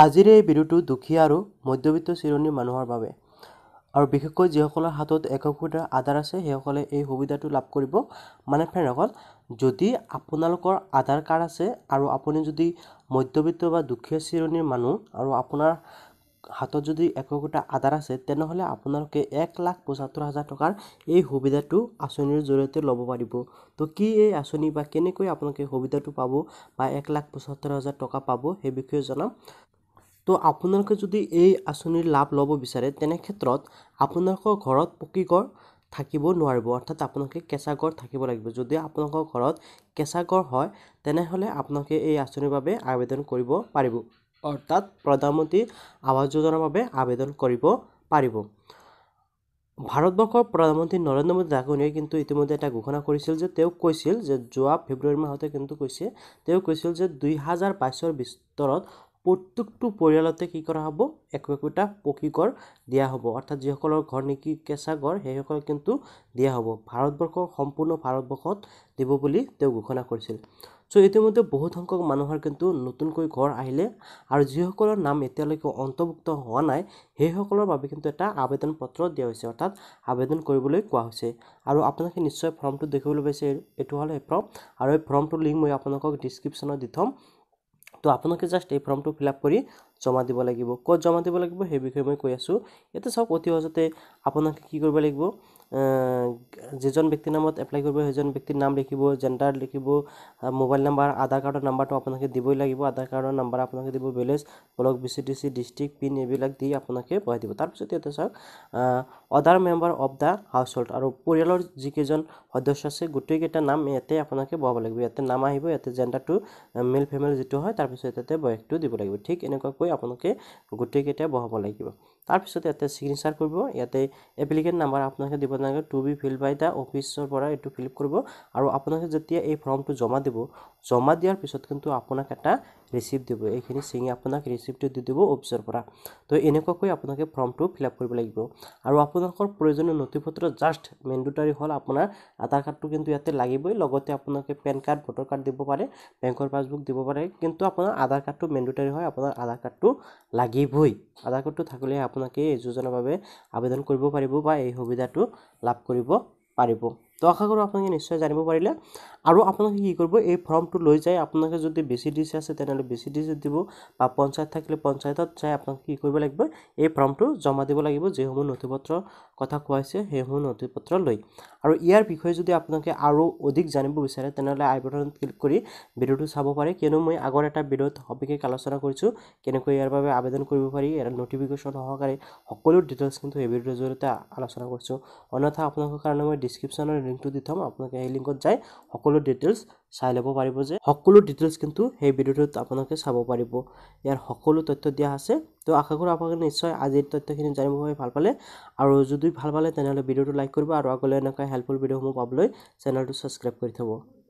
আজিৰ এই ভিডিঅ'টো দুখীয়া আৰু মধ্যবিত্ত শ্ৰেণীৰ মানুহৰ বাবে আৰু বিশেষকৈ যিসকলৰ হাতত একোটাৰ আধাৰ আছে সেইসকলে এই সুবিধাটো লাভ কৰিব মানে ফ্ৰেণ্ডসকল যদি আপোনালোকৰ আধাৰ কাৰ্ড আছে আৰু আপুনি যদি মধ্যবিত্ত বা দুখীয়া চিৰণীৰ মানুহ আৰু আপোনাৰ হাতত যদি একোটা আধাৰ আছে তেনেহ'লে আপোনালোকে এক লাখ পঁচাত্তৰ হাজাৰ টকাৰ এই সুবিধাটো আঁচনিৰ জৰিয়তে ল'ব পাৰিব তো কি এই আঁচনি বা কেনেকৈ আপোনালোকে সুবিধাটো পাব বা এক লাখ পঁচাত্তৰ হাজাৰ টকা পাব সেই বিষয়ে জনাম তো আপোনালোকে যদি এই আঁচনিৰ লাভ ল'ব বিচাৰে তেনে ক্ষেত্ৰত আপোনালোকৰ ঘৰত পকীঘৰ থাকিব নোৱাৰিব অৰ্থাৎ আপোনালোকে কেঁচাঘৰ থাকিব লাগিব যদি আপোনালোকৰ ঘৰত কেঁচাঘৰ হয় তেনেহ'লে আপোনালোকে এই আঁচনিৰ বাবে আবেদন কৰিব পাৰিব অৰ্থাৎ প্ৰধানমন্ত্ৰী আৱাস যোজনাৰ বাবে আবেদন কৰিব পাৰিব ভাৰতবৰ্ষৰ প্ৰধানমন্ত্ৰী নৰেন্দ্ৰ মোদী ডাকনীয়ে কিন্তু ইতিমধ্যে এটা ঘোষণা কৰিছিল যে তেওঁ কৈছিল যে যোৱা ফেব্ৰুৱাৰী মাহতে কিন্তু কৈছে তেওঁ কৈছিল যে দুই হাজাৰ বাইছৰ ভিতৰত প্ৰত্যেকটো পৰিয়ালতে কি কৰা হ'ব একো একোটা পকীঘৰ দিয়া হ'ব অৰ্থাৎ যিসকলৰ ঘৰ নেকি কেঁচাঘৰ সেইসকল কিন্তু দিয়া হ'ব ভাৰতবৰ্ষৰ সম্পূৰ্ণ ভাৰতবৰ্ষত দিব বুলি তেওঁ ঘোষণা কৰিছিল চ' ইতিমধ্যে বহুত সংখ্যক মানুহৰ কিন্তু নতুনকৈ ঘৰ আহিলে আৰু যিসকলৰ নাম এতিয়ালৈকে অন্তৰ্ভুক্ত হোৱা নাই সেইসকলৰ বাবে কিন্তু এটা আবেদন পত্ৰ দিয়া হৈছে অৰ্থাৎ আবেদন কৰিবলৈ কোৱা হৈছে আৰু আপোনালোকে নিশ্চয় ফৰ্মটো দেখিবলৈ পাইছে এইটো হ'লে ফৰ্ম আৰু এই ফৰ্মটোৰ লিংক মই আপোনালোকক ডিছক্ৰিপশ্যনত দি থ'ম তো আপোনালোকে জাষ্ট এই ফৰ্মটো ফিল আপ কৰি জমা দিব লাগিব ক'ত জমা দিব লাগিব সেই বিষয়ে মই কৈ আছোঁ ইয়াতে চাওক অতি সহজতে আপোনালোকে কি কৰিব লাগিব যিজন ব্যক্তিৰ নামত এপ্লাই কৰিব সেইজন ব্যক্তিৰ নাম লিখিব জেণ্ডাৰ লিখিব মোবাইল নাম্বাৰ আধাৰ কাৰ্ডৰ নাম্বাৰটো আপোনালোকে দিবই লাগিব আধাৰ কাৰ্ডৰ নাম্বাৰ আপোনালোকে দিব village block B C D C district pin এইবিলাক দি আপোনালোকে পঢ়াই দিব তাৰপিছত ইয়াতে চাওক other member of the household আৰু পৰিয়ালৰ যিকেইজন সদস্য আছে গোটেইকেইটা নাম ইয়াতে আপোনালোকে বহাব লাগিব ইয়াতে নাম আহিব ইয়াতে জেণ্ডাৰটো মেল ফিমেল যিটো হয় তাৰপিছত ইয়াতে বয়সটো দিব লাগিব ঠিক এনেকুৱাকৈ আপোনালোকে গোটেইকেইটা বহাব লাগিব তাৰপিছত ইয়াতে ছিগনেচাৰ কৰিব ইয়াতে এপ্লিকেণ্ট নাম্বাৰ আপোনালোকে দিব আপোনালোকে to be fill by the অফিচৰ পৰা এইটো ফিল আপ কৰিব আৰু আপোনালোকে যেতিয়া এই ফৰ্মটো জমা দিব জমা দিয়াৰ পিছত কিন্তু আপোনাক এটা ৰিচিপ্ট দিব এইখিনি চিঙি আপোনাক ৰিচিপ্টটো দি দিব অফিচৰ পৰা তো এনেকুৱাকৈ আপোনালোকে ফৰ্মটো ফিল আপ কৰিব লাগিব আৰু আপোনালোকৰ প্ৰয়োজনীয় নথি পত্ৰ জাষ্ট মেণ্ডেটৰী হ'ল আপোনাৰ আধাৰ কাৰ্ডটো কিন্তু ইয়াতে লাগিবই লগতে আপোনালোকে পেন কাৰ্ড ভোটাৰ কাৰ্ড দিব পাৰে বেংকৰ পাছবুক দিব পাৰে কিন্তু আপোনাৰ আধাৰ কাৰ্ডটো মেণ্ডেটৰী হয় আপোনাৰ আধাৰ কাৰ্ডটো লাগিবই আধাৰ কাৰ্ডটো থাকিলে আপোনালোকে এই যোজনাৰ বাবে আবেদন কৰিব পাৰিব বা এই সুবিধাটো লাভ কৰিব পাৰিব তো আশা কৰোঁ আপোনালোকে নিশ্চয় জানিব পাৰিলে আৰু আপোনালোকে কি কৰিব এই ফৰ্মটো লৈ যায় আপোনালোকে যদি বেছি চি আছে তেনেহ'লে বেছি চি দিব বা পঞ্চায়ত থাকিলে পঞ্চায়তত চাই আপোনালোকে কি কৰিব লাগিব এই ফৰ্মটো জমা দিব লাগিব যিসমূহ নথি নথিপত্ৰ কথা কোৱা হৈছে সেইসমূহ নথি পত্ৰ লৈ আৰু ইয়াৰ বিষয়ে যদি আপোনালোকে আৰু অধিক জানিব বিচাৰে তেনেহ'লে আই বটনত ক্লিক কৰি ভিডিঅ'টো চাব পাৰে কিয়নো মই আগৰ এটা ভিডিঅ'ত সবিশেষ আলোচনা কৰিছোঁ কেনেকৈ ইয়াৰ বাবে আবেদন কৰিব পাৰি ইয়াৰ নটিফিকেশ্যন সহকাৰে সকলো ডিটেইলছ কিন্তু এই ভিডিঅ'ৰ জৰিয়তে আলোচনা কৰিছোঁ অন্যথা আপোনালোকৰ কাৰণে মই ডিছক্ৰিপশ্যনৰ লিংকটো দি থ'ম আপোনালোকে সেই লিংকত যায় সকলো সকলো ডিটেইলছ চাই ল'ব পাৰিব যে সকলো ডিটেইলছ কিন্তু সেই ভিডিঅ'টোত আপোনালোকে চাব পাৰিব ইয়াৰ সকলো তথ্য দিয়া আছে তো আশা কৰোঁ আপোনালোকে নিশ্চয় আজিৰ তথ্যখিনি জানিব পাৰি ভাল পালে আৰু যদি ভাল পালে তেনেহ'লে ভিডিঅ'টো লাইক কৰিব আৰু আগলৈ এনেকুৱা হেল্পফুল ভিডিঅ'সমূহ পাবলৈ চেনেলটো ছাবস্ক্ৰাইব কৰি থ'ব